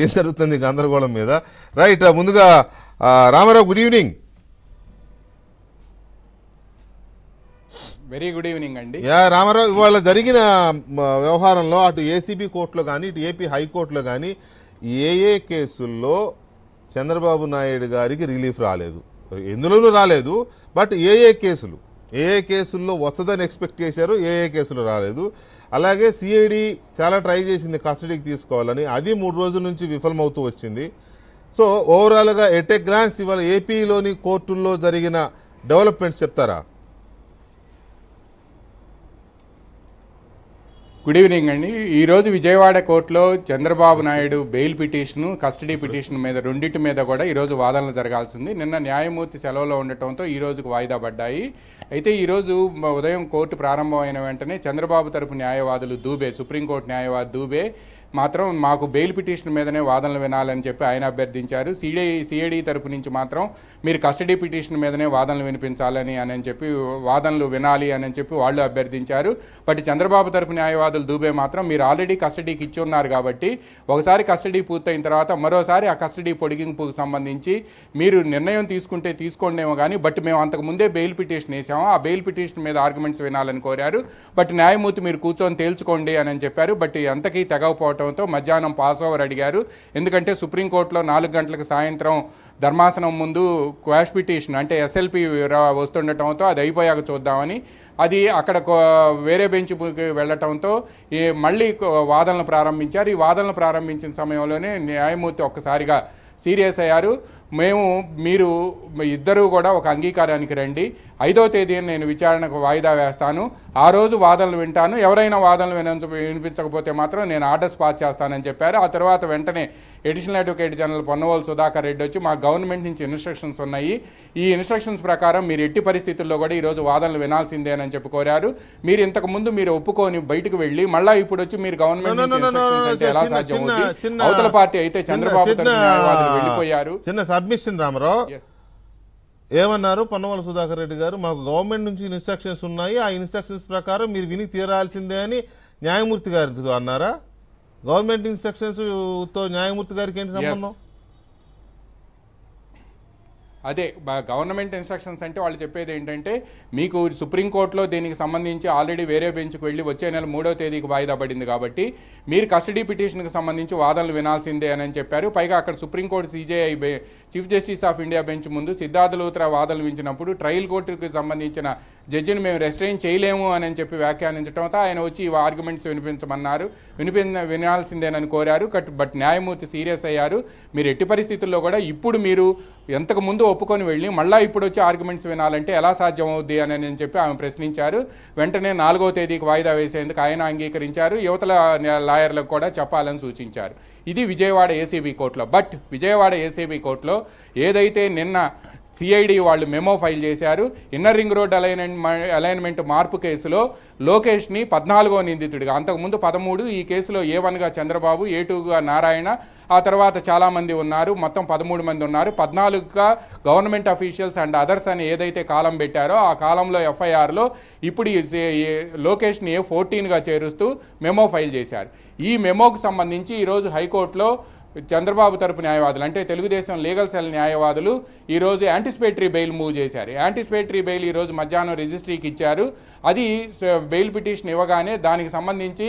ఏం జరుగుతుంది గందరగోళం మీద రైట్ ముందుగా Ramarao good evening very good evening అండి యా రామారావు ఇవాళ జరిగిన వ్యవహారంలో అటు ఏసీబీ కోర్టులో కానీ ఇటు ఏపీ హైకోర్టులో కానీ ఏ ఏ కేసుల్లో చంద్రబాబు నాయుడు గారికి రిలీఫ్ రాలేదు ఎందులోనూ రాలేదు బట్ ఏ ఏ కేసులు ఏ ఏ కేసుల్లో వస్తుందని ఎక్స్పెక్ట్ చేశారు ఏ ఏ కేసులు రాలేదు అలాగే సిఐడి చాలా ట్రై చేసింది కస్టడీకి తీసుకోవాలని అది మూడు రోజుల నుంచి విఫలమవుతూ వచ్చింది సో ఓవరాల్గా ఎట్ ఏ ఇవాళ ఏపీలోని కోర్టుల్లో జరిగిన డెవలప్మెంట్స్ చెప్తారా గుడ్ ఈవినింగ్ అండి ఈరోజు విజయవాడ కోర్టులో Chandrababu Naidu bail petition custody petition మీద రెండింటి మీద కూడా ఈరోజు వాదనలు జరగాల్సి ఉంది నిన్న న్యాయమూర్తి సెలవులో ఉండటంతో ఈ రోజుకు వాయిదా పడ్డాయి అయితే ఈరోజు ఉదయం కోర్టు ప్రారంభమైన వెంటనే చంద్రబాబు తరపు న్యాయవాదులు దూబే సుప్రీంకోర్టు న్యాయవాది దూబే మాత్రం మాకు బెయిల్ పిటిషన్ మీదనే వాదనలు వినాలని చెప్పి ఆయన అభ్యర్థించారు సిడీ సిఐడి తరపు నుంచి మాత్రం మీరు కస్టడీ పిటిషన్ మీదనే వాదనలు వినిపించాలని అని చెప్పి వాదనలు వినాలి అని చెప్పి వాళ్ళు అభ్యర్థించారు బట్ చంద్రబాబు తరపు న్యాయవాదులు దూబే మాత్రం మీరు ఆల్రెడీ కస్టడీకి ఇచ్చి ఉన్నారు కాబట్టి ఒకసారి కస్టడీ పూర్తయిన తర్వాత మరోసారి ఆ కస్టడీ పొడిగింపుకు సంబంధించి మీరు నిర్ణయం తీసుకుంటే తీసుకోండేమో కానీ బట్ మేము అంతకుముందే బెయిల్ పిటిషన్ వేసాము ఆ బెయిల్ పిటిషన్ మీద ఆర్గ్యుమెంట్స్ వినాలని కోరారు బట్ న్యాయమూర్తి మీరు కూర్చొని తేల్చుకోండి అని చెప్పారు బట్ ఎంతకీ తెగవపోవటం కావటంతో మధ్యాహ్నం పాస్ ఓవర్ అడిగారు ఎందుకంటే సుప్రీంకోర్టులో నాలుగు గంటలకు సాయంత్రం ధర్మాసనం ముందు క్వాష్ పిటిషన్ అంటే ఎస్ఎల్పి వస్తుండటంతో అది అయిపోయాక చూద్దామని అది అక్కడ వేరే బెంచ్ వెళ్ళటంతో మళ్ళీ వాదనలు ప్రారంభించారు ఈ వాదనలు ప్రారంభించిన సమయంలోనే న్యాయమూర్తి ఒక్కసారిగా సీరియస్ అయ్యారు మేము మీరు ఇద్దరూ కూడా ఒక అంగీకారానికి రండి ఐదో తేదీని నేను విచారణకు వాయిదా వేస్తాను ఆ రోజు వాదనలు వింటాను ఎవరైనా వాదనలు విన వినిపించకపోతే మాత్రం నేను ఆర్డర్స్ పాస్ చేస్తానని చెప్పారు ఆ తర్వాత వెంటనే additional advocate general Ponnavolu Sudhakar Reddy వచ్చి మా గవర్నమెంట్ నుంచి ఇన్స్ట్రక్షన్స్ ఉన్నాయి ఈ ఇన్స్ట్రక్షన్స్ ప్రకారం మీరు ఎట్టి పరిస్థితుల్లో కూడా ఈరోజు వాదనలు వినాల్సిందేనని చెప్పి కోరారు మీరు ఇంతకు ముందు మీరు ఒప్పుకొని బయటకు వెళ్ళి మళ్ళీ ఇప్పుడు వచ్చి మీరు గవర్నమెంట్ ఎలా సాధ్యం అవతల పార్టీ అయితే చంద్రబాబు వెళ్ళిపోయారు అడ్మిషన్ రామారావు ఏమన్నారు పన్నమల సుధాకర్ రెడ్డి గారు మాకు గవర్నమెంట్ నుంచి ఇన్స్ట్రక్షన్స్ ఉన్నాయి ఆ ఇన్స్ట్రక్షన్స్ ప్రకారం మీరు విని తీరాల్సిందే అని న్యాయమూర్తి గారితో అన్నారా గవర్నమెంట్ ఇన్స్ట్రక్షన్స్ తో న్యాయమూర్తి గారికి ఏంటి సంబంధం అదే గవర్నమెంట్ ఇన్స్ట్రక్షన్స్ అంటే వాళ్ళు చెప్పేది ఏంటంటే మీకు సుప్రీంకోర్టులో దీనికి సంబంధించి ఆల్రెడీ వేరే బెంచ్కి వెళ్ళి వచ్చే నెల మూడో తేదీకి వాయిదా పడింది కాబట్టి మీరు కస్టడీ పిటిషన్కి సంబంధించి వాదనలు వినాల్సిందే అని చెప్పారు పైగా అక్కడ supreme court CJI chief justice of India bench ముందు సిద్ధార్థ లూత్రా వాదనలు వించినప్పుడు ట్రయల్ కోర్టుకి సంబంధించిన జడ్జిని మేము రెస్ట్రైన్ చేయలేము అని చెప్పి వ్యాఖ్యానించడంతో ఆయన వచ్చి ఈ ఆర్గ్యుమెంట్స్ వినిపించమన్నారు వినిపి వినాల్సిందేనని కోరారు బట్ న్యాయమూర్తి సీరియస్ అయ్యారు మీరు ఎట్టి పరిస్థితుల్లో కూడా ఇప్పుడు మీరు ఎంతకు ముందు ఒప్పుకొని వెళ్ళి మళ్ళీ ఇప్పుడు వచ్చి ఆర్గ్యుమెంట్స్ వినాలంటే ఎలా సాధ్యమవుద్ది అని నేను చెప్పి ఆమె ప్రశ్నించారు వెంటనే నాలుగో తేదీకి వాయిదా వేసేందుకు ఆయన అంగీకరించారు యువతల లాయర్లకు కూడా చెప్పాలని సూచించారు ఇది విజయవాడ ఏసీబీ కోర్టులో బట్ విజయవాడ ఏసీబీ కోర్టులో ఏదైతే నిన్న సిఐడి వాళ్ళు మెమో ఫైల్ చేశారు inner ring road alignment alignment మార్పు కేసులో లోకేష్ని పద్నాలుగో నిందితుడిగా అంతకుముందు పదమూడు ఈ కేసులో ఏ వన్గా చంద్రబాబు ఏ టూగా నారాయణ ఆ తర్వాత చాలామంది ఉన్నారు మొత్తం పదమూడు మంది ఉన్నారు పద్నాలుగుగా గవర్నమెంట్ అఫీషియల్స్ అండ్ అదర్స్ అని ఏదైతే కాలం పెట్టారో ఆ కాలంలో ఎఫ్ఐఆర్లో ఇప్పుడు లోకేష్ని ఫోర్టీన్గా చేరుస్తూ మెమో ఫైల్ చేశారు ఈ మెమోకు సంబంధించి ఈరోజు హైకోర్టులో చంద్రబాబు తరపు న్యాయవాదులు అంటే తెలుగుదేశం లీగల్ సెల్ న్యాయవాదులు ఈరోజు యాంటిసిపేటరీ బెయిల్ మూవ్ చేశారు యాంటిసిపేటరీ బెయిల్ ఈరోజు మధ్యాహ్నం రిజిస్ట్రీకి ఇచ్చారు అది బెయిల్ పిటిషన్ ఇవ్వగానే దానికి సంబంధించి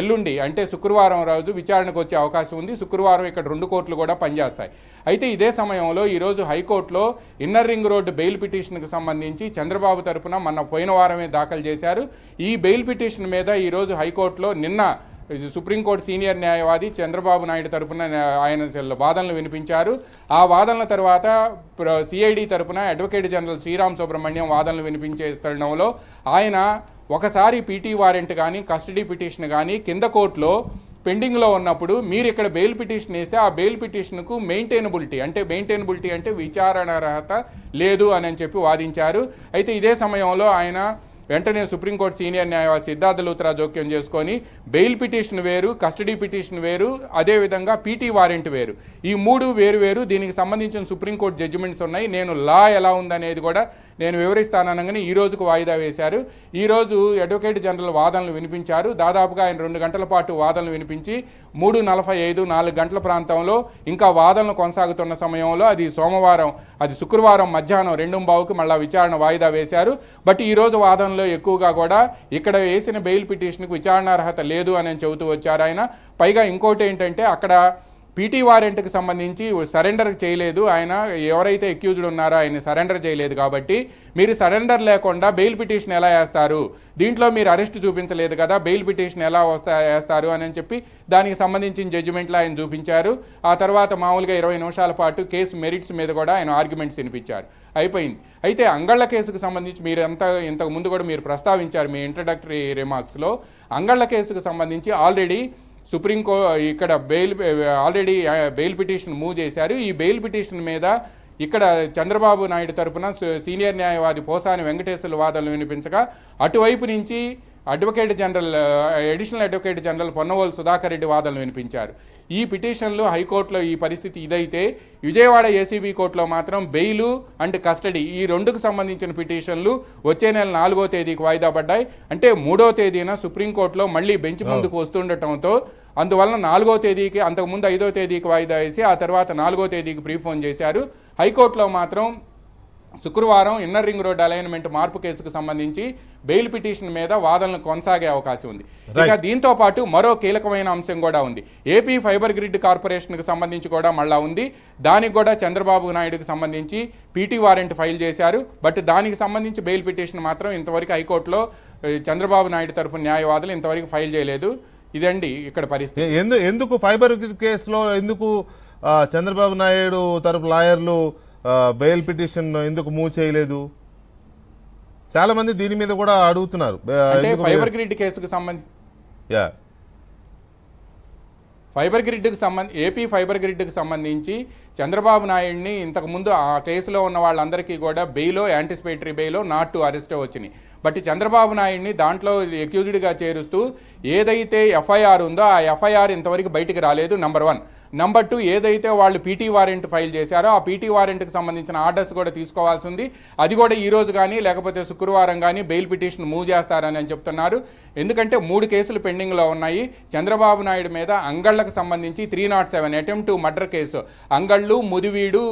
ఎల్లుండి అంటే శుక్రవారం రోజు విచారణకు వచ్చే అవకాశం ఉంది శుక్రవారం ఇక్కడ రెండు కోర్టులు కూడా పనిచేస్తాయి అయితే ఇదే సమయంలో ఈరోజు హైకోర్టులో ఇన్నర్ రింగ్ రోడ్డు బెయిల్ పిటిషన్కు సంబంధించి చంద్రబాబు తరపున మొన్న పోయిన వారమే దాఖలు చేశారు ఈ బెయిల్ పిటిషన్ మీద ఈరోజు హైకోర్టులో నిన్న సుప్రీంకోర్టు సీనియర్ న్యాయవాది చంద్రబాబు నాయుడు తరపున ఆయన వాదనలు వినిపించారు ఆ వాదనల తర్వాత సిఐడి తరపున అడ్వకేట్ జనరల్ శ్రీరామ్ సుబ్రహ్మణ్యం వాదనలు వినిపించే తరుణంలో ఆయన ఒకసారి పీటీ వారెంట్ కానీ కస్టడీ పిటిషన్ కానీ కింద కోర్టులో పెండింగ్లో ఉన్నప్పుడు మీరు ఇక్కడ బెయిల్ పిటిషన్ వేస్తే ఆ బెయిల్ పిటిషన్కు మెయింటైనబిలిటీ అంటే మెయింటైనబిలిటీ అంటే విచారణ అర్హత లేదు అని చెప్పి వాదించారు అయితే ఇదే సమయంలో ఆయన వెంటనే సుప్రీంకోర్టు సీనియర్ న్యాయవాది సిద్ధార్థ లూత్రా జోక్యం చేసుకొని బెయిల్ పిటిషన్ వేరు కస్టడీ పిటిషన్ వేరు అదేవిధంగా పీటీ వారెంట్ వేరు ఈ మూడు వేరు వేరు దీనికి సంబంధించిన సుప్రీంకోర్టు జడ్జిమెంట్స్ ఉన్నాయి నేను లా ఎలా ఉందనేది కూడా నేను వివరిస్తాను అనగానే ఈ రోజుకు వాయిదా వేశారు ఈరోజు అడ్వకేట్ జనరల్ వాదనలు వినిపించారు దాదాపుగా ఆయన రెండు గంటల పాటు వాదనలు వినిపించి మూడు నలభై ఐదు నాలుగు గంటల ప్రాంతంలో ఇంకా వాదనలు కొనసాగుతున్న సమయంలో అది సోమవారం అది శుక్రవారం మధ్యాహ్నం రెండు బావుకి మళ్ళా విచారణ వాయిదా వేశారు బట్ ఈరోజు వాదనలో ఎక్కువగా కూడా ఇక్కడ వేసిన బెయిల్ పిటిషన్కు విచారణార్హత లేదు అని చెబుతూ వచ్చారు ఆయన పైగా ఇంకోటి ఏంటంటే అక్కడ పీటీ వారెంట్కి సంబంధించి సరెండర్ చేయలేదు ఆయన ఎవరైతే ఎక్యూజ్డ్ ఉన్నారో ఆయన సరెండర్ చేయలేదు కాబట్టి మీరు సరెండర్ లేకుండా బెయిల్ పిటిషన్ ఎలా వేస్తారు దీంట్లో మీరు అరెస్ట్ చూపించలేదు కదా బెయిల్ పిటిషన్ ఎలా వస్తా వేస్తారు అని చెప్పి దానికి సంబంధించిన జడ్జిమెంట్లో ఆయన చూపించారు ఆ తర్వాత మామూలుగా ఇరవై నిమిషాల పాటు కేసు మెరిట్స్ మీద కూడా ఆయన ఆర్గ్యుమెంట్స్ వినిపించారు అయిపోయింది అయితే అంగళ్ళ కేసుకు సంబంధించి మీరు ఎంత ఇంతకు ముందు కూడా మీరు ప్రస్తావించారు మీ ఇంట్రడక్టరీ రిమార్క్స్లో అంగళ్ళ కేసుకు సంబంధించి ఆల్రెడీ సుప్రీం ఇక్కడ bail already bail petition move చేశారు ఈ బెయిల్ పిటిషన్ మీద ఇక్కడ చంద్రబాబు నాయుడు తరపున సీనియర్ న్యాయవాది పోసాని వెంకటేశ్వర వాదనలు వినిపించగా అటువైపు నుంచి advocate general additional advocate general Ponnavolu Sudhakar Reddy వాదనలు వినిపించారు ఈ పిటిషన్లు హైకోర్టులో ఈ పరిస్థితి ఇదైతే విజయవాడ ఏసీబీ కోర్టులో మాత్రం బెయిలు అండ్ కస్టడీ ఈ రెండుకు సంబంధించిన పిటిషన్లు వచ్చే నెల నాలుగో తేదీకి వాయిదా పడ్డాయి అంటే మూడో తేదీన సుప్రీంకోర్టులో మళ్ళీ బెంచ్ ముందుకు వస్తుండటంతో అందువలన నాలుగో తేదీకి అంతకుముందు ఐదో తేదీకి వాయిదా వేసి ఆ తర్వాత నాలుగో తేదీకి ప్రీఫోన్ చేశారు హైకోర్టులో మాత్రం శుక్రవారం ఇన్నర్ రింగ్ రోడ్ అలైన్మెంట్ మార్పు కేసుకు సంబంధించి బెయిల్ పిటిషన్ మీద వాదనలు కొనసాగే అవకాశం ఉంది ఇక దీంతో పాటు మరో కీలకమైన అంశం కూడా ఉంది ఏపీ ఫైబర్ గ్రిడ్ కార్పొరేషన్కు సంబంధించి కూడా మళ్ళా ఉంది దానికి కూడా చంద్రబాబు నాయుడుకు సంబంధించి పీటీ వారెంట్ ఫైల్ చేశారు బట్ దానికి సంబంధించి బెయిల్ పిటిషన్ మాత్రం ఇంతవరకు హైకోర్టులో చంద్రబాబు నాయుడు తరపు న్యాయవాదులు ఇంతవరకు ఫైల్ చేయలేదు ఇదండి ఇక్కడ పరిస్థితి ఎందుకు ఫైబర్ కేసులో ఎందుకు చంద్రబాబు నాయుడు తరపు లాయర్లు బెయిల్ పిటిషన్ ఎందుకు మూవ్ చేయలేదు చాలా మంది దీని మీద కూడా అడుగుతున్నారు ఫైబర్ గ్రిడ్ సంబంధి సంబంధించి ఏపీ ఫైబర్ గ్రిడ్కి సంబంధించి చంద్రబాబు నాయుడిని ఇంతకుముందు ఆ కేసులో ఉన్న వాళ్ళందరికీ కూడా బెయిలో యాంటిసిపేటరీ బెయిలో నాట్ టు అరెస్ట్ వచ్చినాయి బట్ చంద్రబాబు నాయుడిని దాంట్లో అక్యూజ్డ్గా చేరుస్తూ ఏదైతే ఎఫ్ఐఆర్ ఉందో ఆ ఎఫ్ఐఆర్ ఇంతవరకు బయటికి రాలేదు నంబర్ వన్ నెంబర్ టూ ఏదైతే వాళ్ళు పీటీ వారెంట్ ఫైల్ చేశారో ఆ పీటీ వారెంట్కి సంబంధించిన ఆర్డర్స్ కూడా తీసుకోవాల్సి ఉంది అది కూడా ఈరోజు కానీ లేకపోతే శుక్రవారం కానీ బెయిల్ పిటిషన్ మూవ్ చేస్తారని అని చెప్తున్నారు ఎందుకంటే మూడు కేసులు పెండింగ్లో ఉన్నాయి చంద్రబాబు నాయుడు మీద అంగళ్లకు సంబంధించి three not seven attempt murder case Angallu Mudivedu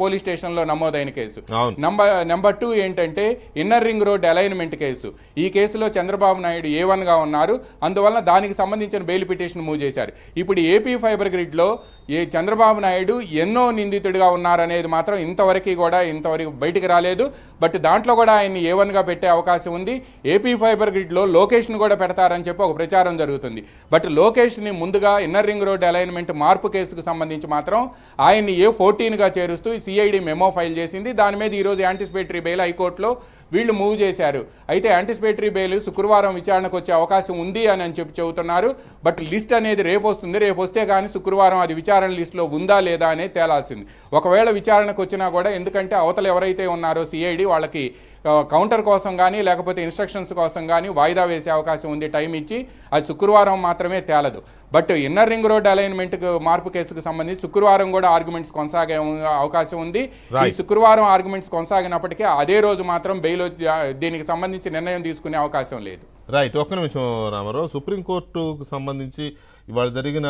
police స్టేషన్లో నమోదైన కేసు నంబర్ నెంబర్ టూ ఏంటంటే inner ring road alignment case ఈ కేసులో చంద్రబాబు నాయుడు ఏ వన్గా ఉన్నారు అందువల్ల దానికి సంబంధించిన బెయిల్ పిటిషన్ మూవ్ చేశారు ఇప్పుడు ఏపీ ఫైబర్ గ్రిడ్లో దాంట్లో ఏ చంద్రబాబు నాయుడు ఎన్నో నిందితుడిగా ఉన్నారనేది మాత్రం ఇంతవరకు కూడా ఇంతవరకు బయటికి రాలేదు బట్ దాంట్లో కూడా ఆయన్ని ఏవన్గా పెట్టే అవకాశం ఉంది ఏపీ ఫైబర్ గ్రిడ్లో లోకేష్ను కూడా పెడతారని చెప్పి ఒక ప్రచారం జరుగుతుంది బట్ లోకేష్ని ముందుగా ఇన్నర్ రింగ్ రోడ్ అలైన్మెంట్ మార్పు కేసుకు సంబంధించి మాత్రం ఆయన్ని ఏ ఫోర్టీన్గా చేరుస్తూ సిఐడి మెమో ఫైల్ చేసింది దాని మీద ఈరోజు యాంటిసిపేటరీ బెయిల్ హైకోర్టులో వీళ్ళు మూవ్ చేశారు అయితే యాంటిసిపేటరీ బెయిల్ శుక్రవారం విచారణకు వచ్చే అవకాశం ఉంది అని అని చెప్పి చెబుతున్నారు బట్ లిస్ట్ అనేది రేపు వస్తుంది రేపు వస్తే కానీ శుక్రవారం అది విచారణ లిస్టులో ఉందా లేదా అనేది తేలాల్సింది ఒకవేళ విచారణకు వచ్చినా కూడా ఎందుకంటే అవతలు ఎవరైతే ఉన్నారో సిఐడి వాళ్ళకి కౌంటర్ కోసం కానీ లేకపోతే ఇన్స్ట్రక్షన్స్ కోసం కానీ వాయిదా వేసే అవకాశం ఉంది టైం ఇచ్చి అది శుక్రవారం మాత్రమే తేలదు బట్ ఇన్నర్ రింగ్ రోడ్ అలైన్మెంట్కు మార్పు కేసుకు సంబంధించి శుక్రవారం కూడా ఆర్గ్యుమెంట్స్ కొనసాగే అవకాశం ఉంది ఈ శుక్రవారం ఆర్గ్యుమెంట్స్ కొనసాగినప్పటికీ అదే రోజు మాత్రం బెయిల్ దీనికి సంబంధించి నిర్ణయం తీసుకునే అవకాశం లేదు రైట్ ఒక్క నిమిషం రామారావు సుప్రీంకోర్టుకు సంబంధించి ఇవాళ జరిగిన